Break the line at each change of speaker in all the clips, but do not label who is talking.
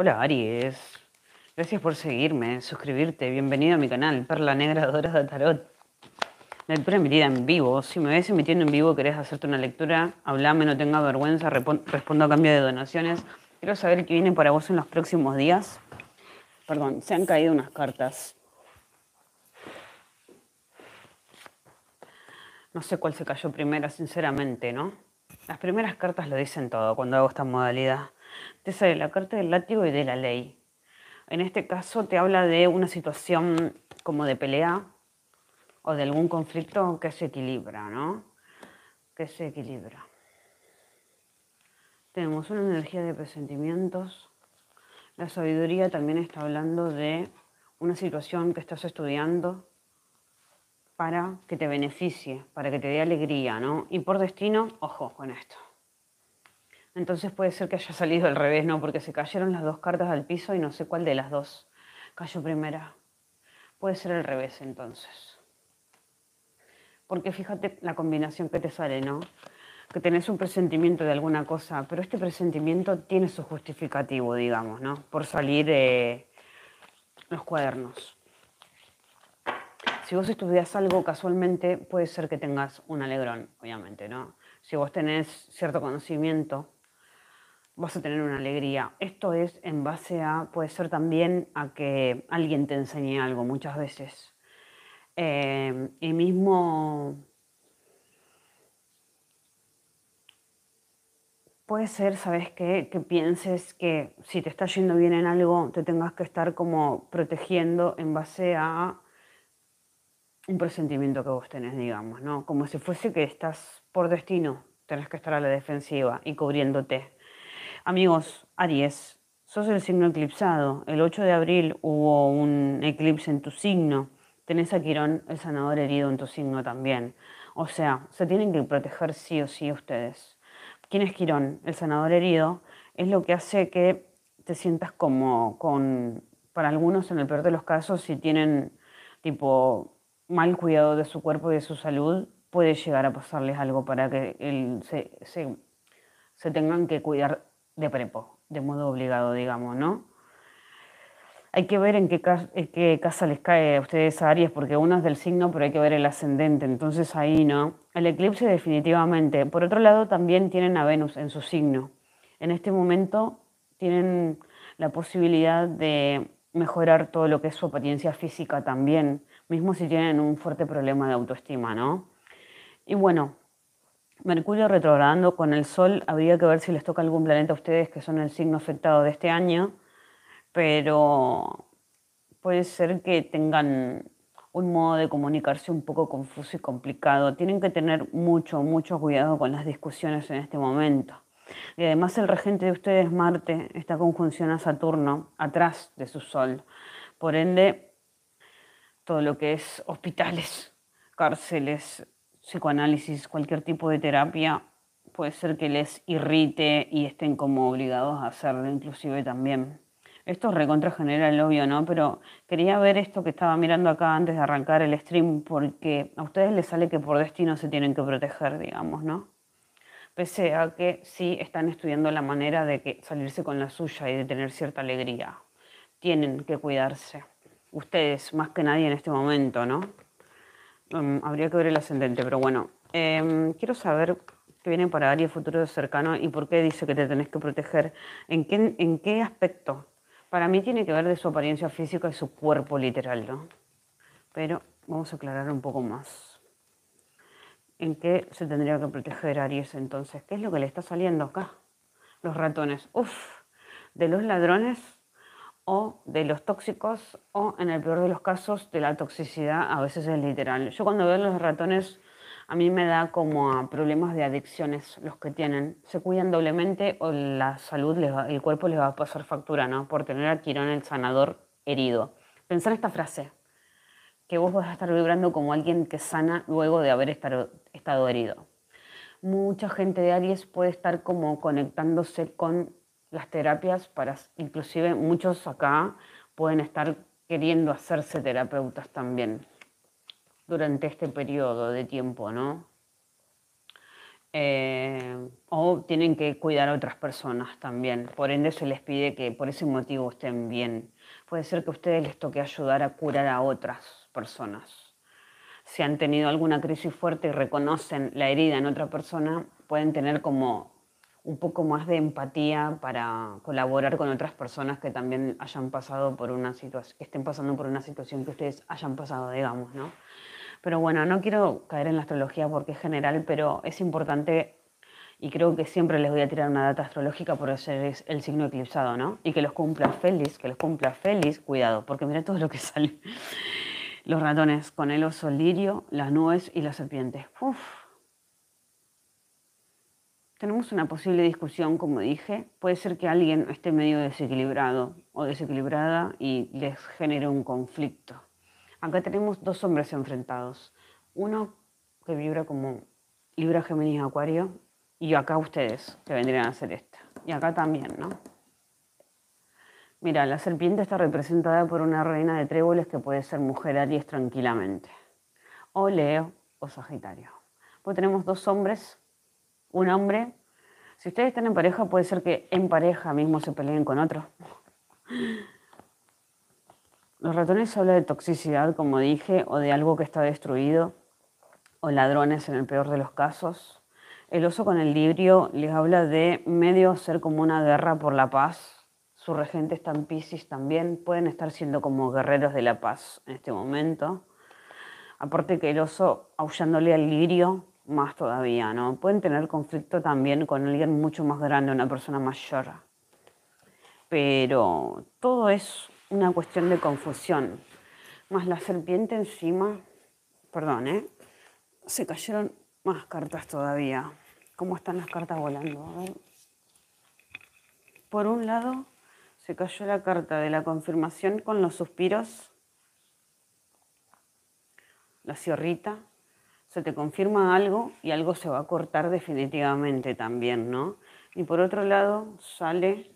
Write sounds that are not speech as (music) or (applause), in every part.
Hola Aries, gracias por seguirme, suscribirte, bienvenido a mi canal, Perla Negra de Tarot. Lectura emitida en vivo. Si me ves emitiendo en vivo, querés hacerte una lectura, hablame, no tenga vergüenza, respondo a cambio de donaciones. Quiero saber qué viene para vos en los próximos días. Perdón, se han caído unas cartas. No sé cuál se cayó primero, sinceramente, ¿no? Las primeras cartas lo dicen todo cuando hago esta modalidad. Te sale la carta del látigo y de la ley. En este caso te habla de una situación como de pelea o de algún conflicto que se equilibra, ¿no? Que se equilibra. Tenemos una energía de presentimientos. La sabiduría también está hablando de una situación que estás estudiando para que te beneficie, para que te dé alegría, ¿no? Y por destino, ojo con esto. Entonces puede ser que haya salido al revés, ¿no? Porque se cayeron las dos cartas al piso y no sé cuál de las dos cayó primera. Puede ser al revés entonces. Porque fíjate la combinación que te sale, ¿no? Que tenés un presentimiento de alguna cosa, pero este presentimiento tiene su justificativo, digamos, ¿no? Por salir eh, los cuadernos si vos estudias algo casualmente, puede ser que tengas un alegrón, obviamente, ¿no? Si vos tenés cierto conocimiento, vas a tener una alegría. Esto es en base a, puede ser también a que alguien te enseñe algo muchas veces. Eh, y mismo puede ser, ¿sabes qué? Que pienses que si te está yendo bien en algo, te tengas que estar como protegiendo en base a un presentimiento que vos tenés, digamos, ¿no? Como si fuese que estás por destino, tenés que estar a la defensiva y cubriéndote. Amigos, Aries, sos el signo eclipsado. El 8 de abril hubo un eclipse en tu signo. Tenés a Quirón, el sanador herido, en tu signo también. O sea, se tienen que proteger sí o sí ustedes. ¿Quién es Quirón? El sanador herido es lo que hace que te sientas como con, para algunos en el peor de los casos, si tienen tipo mal cuidado de su cuerpo y de su salud puede llegar a pasarles algo para que él se, tengan que cuidar de prepo, de modo obligado, digamos, ¿no? Hay que ver en qué, en qué casa les cae a ustedes a Aries, porque uno es del signo, pero hay que ver el ascendente, entonces ahí, ¿no? El eclipse definitivamente. Por otro lado, también tienen a Venus en su signo. En este momento tienen la posibilidad de mejorar todo lo que es su apariencia física también, mismo si tienen un fuerte problema de autoestima, ¿no? Y bueno, Mercurio retrogradando con el Sol, habría que ver si les toca algún planeta a ustedes que son el signo afectado de este año, pero puede ser que tengan un modo de comunicarse un poco confuso y complicado. Tienen que tener mucho, mucho cuidado con las discusiones en este momento. Y además el regente de ustedes, Marte, está conjunción a Saturno, atrás de su Sol. Por ende, todo lo que es hospitales, cárceles, psicoanálisis, cualquier tipo de terapia, puede ser que les irrite y estén como obligados a hacerlo inclusive también. Esto es recontra el obvio, ¿no? Pero quería ver esto que estaba mirando acá antes de arrancar el stream, porque a ustedes les sale que por destino se tienen que proteger, digamos, ¿no? pese a que sí están estudiando la manera de salirse con la suya y de tener cierta alegría. Tienen que cuidarse. Ustedes, más que nadie en este momento, ¿no? Mm, habría que ver el ascendente, pero bueno. Em, quiero saber qué viene para Aries futuro cercano y por qué dice que te tenés que proteger. ¿En qué, en qué aspecto? Para mí tiene que ver de su apariencia física y su cuerpo literal, ¿no? Pero vamos a aclarar un poco más en qué se tendría que proteger Aries entonces. ¿Qué es lo que le está saliendo acá? Los ratones. Uf, de los ladrones o de los tóxicos o en el peor de los casos de la toxicidad, a veces es literal. Yo cuando veo los ratones a mí me da como a problemas de adicciones los que tienen. Se cuidan doblemente o la salud, el cuerpo les va a pasar factura, ¿no? Por tener al Quirón el sanador herido. Pensar esta frase, que vos vas a estar vibrando como alguien que sana luego de haber estado herido. Mucha gente de Aries puede estar como conectándose con las terapias para, inclusive muchos acá pueden estar queriendo hacerse terapeutas también durante este periodo de tiempo, ¿no? Eh, o tienen que cuidar a otras personas también. Por ende se les pide que por ese motivo estén bien. Puede ser que a ustedes les toque ayudar a curar a otras personas. Si han tenido alguna crisis fuerte y reconocen la herida en otra persona, pueden tener como un poco más de empatía para colaborar con otras personas que también hayan pasado por una situación, que estén pasando por una situación que ustedes hayan pasado, digamos, ¿no? Pero bueno, no quiero caer en la astrología porque es general, pero es importante y creo que siempre les voy a tirar una data astrológica por ser el signo eclipsado, ¿no? Y que los cumpla feliz, que los cumpla feliz, cuidado, porque mira todo lo que (laughs) sale. Los ratones con el oso lirio, las nubes y las serpientes. Uf. Tenemos una posible discusión, como dije. Puede ser que alguien esté medio desequilibrado o desequilibrada y les genere un conflicto. Acá tenemos dos hombres enfrentados. Uno que vibra como Libra, Géminis, Acuario. Y acá ustedes, que vendrían a ser esta. Y acá también, ¿no? Mira, la serpiente está representada por una reina de tréboles que puede ser mujer Aries tranquilamente. O Leo o Sagitario. Pues tenemos dos hombres, un hombre. Si ustedes están en pareja, puede ser que en pareja mismo se peleen con otro. (laughs) Los ratones hablan de toxicidad, como dije, o de algo que está destruido, o ladrones en el peor de los casos. El oso con el librio les habla de medio ser como una guerra por la paz. Sus regentes está en también, pueden estar siendo como guerreros de la paz en este momento. Aparte que el oso aullándole al lirio, más todavía, ¿no? Pueden tener conflicto también con alguien mucho más grande, una persona mayor. Pero todo eso una cuestión de confusión. Más la serpiente encima, perdón, ¿eh? se cayeron más cartas todavía. ¿Cómo están las cartas volando? Por un lado, se cayó la carta de la confirmación con los suspiros. La ciorrita. Se te confirma algo y algo se va a cortar definitivamente también, ¿no? Y por otro lado, sale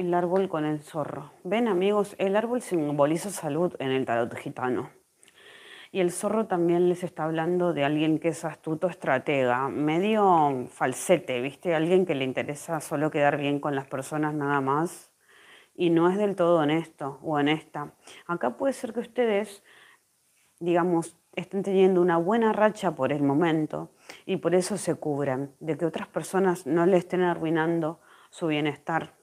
el árbol con el zorro. Ven amigos, el árbol simboliza salud en el tarot gitano. Y el zorro también les está hablando de alguien que es astuto estratega, medio falsete, ¿viste? Alguien que le interesa solo quedar bien con las personas nada más y no es del todo honesto o honesta. Acá puede ser que ustedes, digamos, estén teniendo una buena racha por el momento y por eso se cubran, de que otras personas no le estén arruinando su bienestar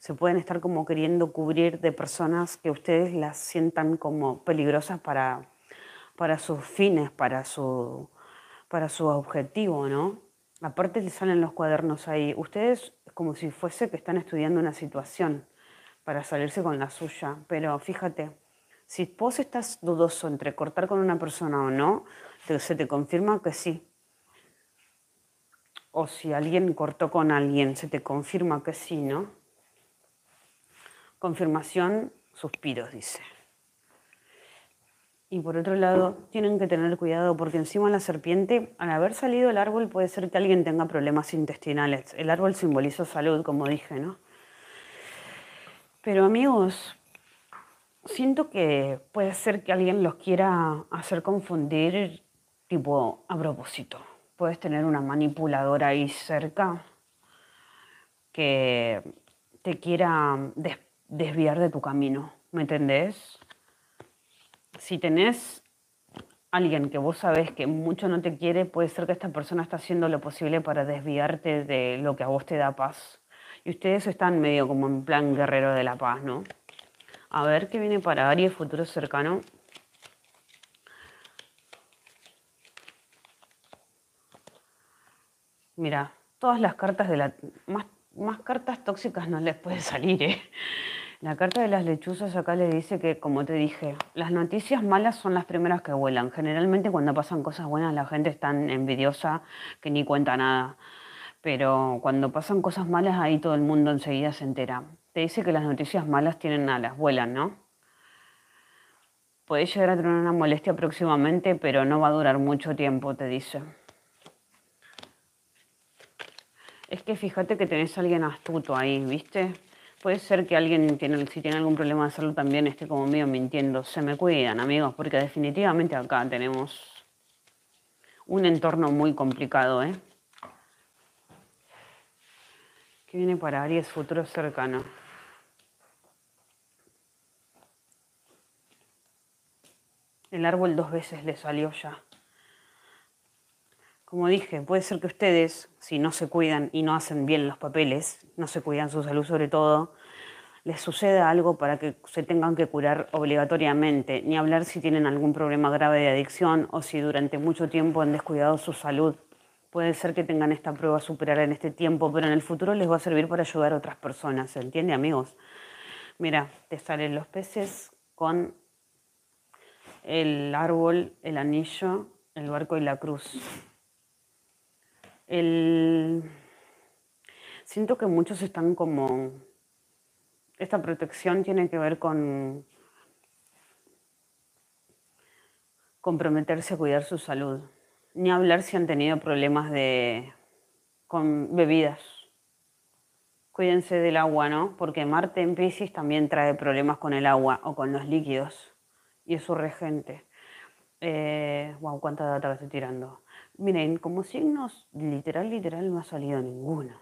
se pueden estar como queriendo cubrir de personas que ustedes las sientan como peligrosas para, para sus fines, para su, para su objetivo, ¿no? Aparte les salen los cuadernos ahí. Ustedes como si fuese que están estudiando una situación para salirse con la suya. Pero fíjate, si vos estás dudoso entre cortar con una persona o no, se te confirma que sí. O si alguien cortó con alguien, se te confirma que sí, ¿no? Confirmación, suspiros, dice. Y por otro lado, tienen que tener cuidado porque encima la serpiente, al haber salido el árbol, puede ser que alguien tenga problemas intestinales. El árbol simboliza salud, como dije, ¿no? Pero amigos, siento que puede ser que alguien los quiera hacer confundir tipo a propósito. Puedes tener una manipuladora ahí cerca que te quiera despertar desviar de tu camino, ¿me entendés? Si tenés alguien que vos sabés que mucho no te quiere, puede ser que esta persona está haciendo lo posible para desviarte de lo que a vos te da paz. Y ustedes están medio como en plan guerrero de la paz, ¿no? A ver qué viene para Aries, futuro cercano. Mira, todas las cartas de la... Más, más cartas tóxicas no les puede salir, ¿eh? La carta de las lechuzas acá le dice que, como te dije, las noticias malas son las primeras que vuelan. Generalmente cuando pasan cosas buenas la gente es tan envidiosa que ni cuenta nada. Pero cuando pasan cosas malas ahí todo el mundo enseguida se entera. Te dice que las noticias malas tienen alas, vuelan, ¿no? Puede llegar a tener una molestia próximamente, pero no va a durar mucho tiempo, te dice. Es que fíjate que tenés a alguien astuto ahí, ¿viste? Puede ser que alguien, tiene, si tiene algún problema de salud también, esté como mío mintiendo. Se me cuidan, amigos, porque definitivamente acá tenemos un entorno muy complicado, ¿eh? Que viene para Aries futuro cercano. El árbol dos veces le salió ya. Como dije, puede ser que ustedes, si no se cuidan y no hacen bien los papeles, no se cuidan su salud sobre todo, les suceda algo para que se tengan que curar obligatoriamente, ni hablar si tienen algún problema grave de adicción o si durante mucho tiempo han descuidado su salud. Puede ser que tengan esta prueba a superar en este tiempo, pero en el futuro les va a servir para ayudar a otras personas, ¿se entiende, amigos? Mira, te salen los peces con el árbol, el anillo, el barco y la cruz el... siento que muchos están como, esta protección tiene que ver con comprometerse a cuidar su salud, ni hablar si han tenido problemas de... con bebidas. Cuídense del agua, ¿no? Porque Marte en Pisces también trae problemas con el agua o con los líquidos y es su regente. wow, eh, cuánta data estoy tirando. Miren, como signos literal, literal no ha salido ninguno.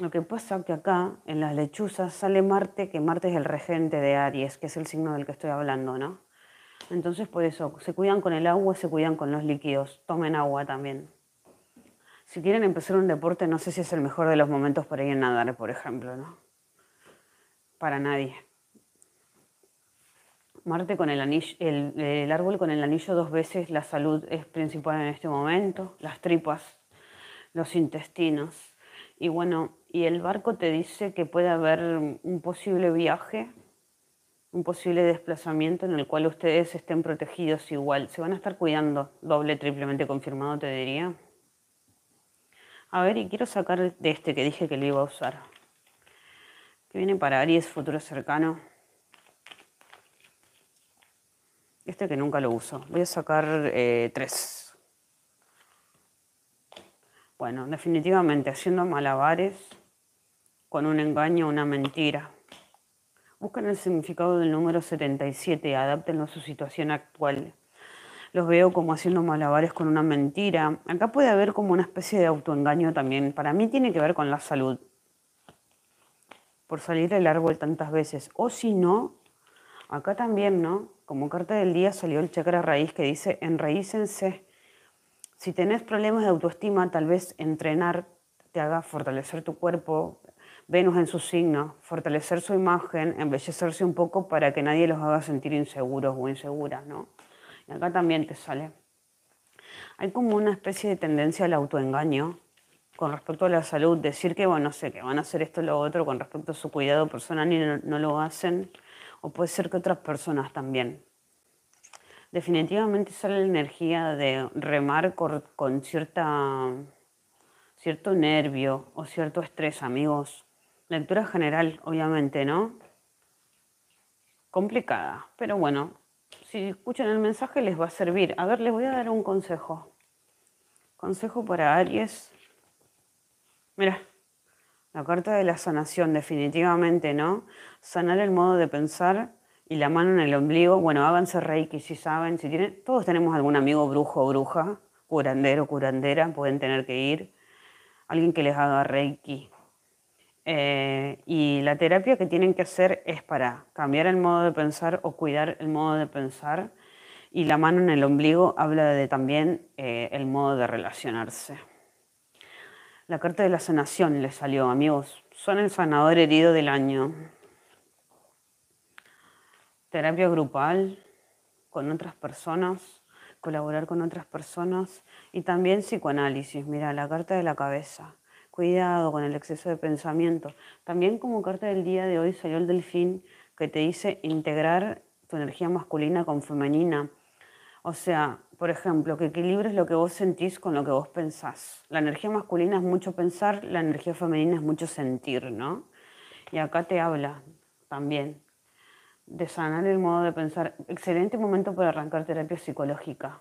Lo que pasa es que acá en las lechuzas sale Marte, que Marte es el regente de Aries, que es el signo del que estoy hablando, ¿no? Entonces por eso, se cuidan con el agua, se cuidan con los líquidos, tomen agua también. Si quieren empezar un deporte, no sé si es el mejor de los momentos para ir a nadar, por ejemplo, ¿no? Para nadie. Marte con el, anillo, el, árbol con el anillo dos veces, la salud es principal en este momento, las tripas, los intestinos. Y bueno, y el barco te dice que puede haber un posible viaje, un posible desplazamiento en el cual ustedes estén protegidos igual. Se van a estar cuidando, doble, triplemente confirmado te diría. A ver, y quiero sacar de este que dije que lo iba a usar. Que viene para Aries, futuro cercano. Este que nunca lo uso. Voy a sacar eh, tres. Bueno, definitivamente haciendo malabares con un engaño, una mentira. Busquen el significado del número 77, adáptenlo a su situación actual. Los veo como haciendo malabares con una mentira. Acá puede haber como una especie de autoengaño también. Para mí tiene que ver con la salud. Por salir del árbol tantas veces. O si no, acá también, ¿no? Como carta del día salió el chakra raíz que dice, enraícense. Si tenés problemas de autoestima, tal vez entrenar te haga fortalecer tu cuerpo, Venus en su signo, fortalecer su imagen, embellecerse un poco para que nadie los haga sentir inseguros o inseguras, ¿no? Y acá también te sale. Hay como una especie de tendencia al autoengaño con respecto a la salud, decir que, bueno, sé, que van a hacer esto o lo otro con respecto a su cuidado personal y no lo hacen o puede ser que otras personas también. Definitivamente sale la energía de remar con cierta, cierto nervio o cierto estrés, amigos. Lectura general, obviamente, ¿no? Complicada, pero bueno, si escuchan el mensaje les va a servir. A ver, les voy a dar un consejo. Consejo para Aries. Mira, la carta de la sanación, definitivamente, ¿no? Sanar el modo de pensar y la mano en el ombligo. Bueno, háganse reiki si saben, si tienen. Todos tenemos algún amigo brujo o bruja, curandero, o curandera, pueden tener que ir. Alguien que les haga reiki. Eh, y la terapia que tienen que hacer es para cambiar el modo de pensar o cuidar el modo de pensar. Y la mano en el ombligo habla de también eh, el modo de relacionarse. La carta de la sanación le salió, amigos. Son el sanador herido del año. Terapia grupal con otras personas, colaborar con otras personas y también psicoanálisis. Mira, la carta de la cabeza. Cuidado con el exceso de pensamiento. También como carta del día de hoy salió el delfín que te dice integrar tu energía masculina con femenina. O sea, por ejemplo, que equilibres lo que vos sentís con lo que vos pensás. La energía masculina es mucho pensar, la energía femenina es mucho sentir, ¿no? Y acá te habla también de sanar el modo de pensar. Excelente momento para arrancar terapia psicológica.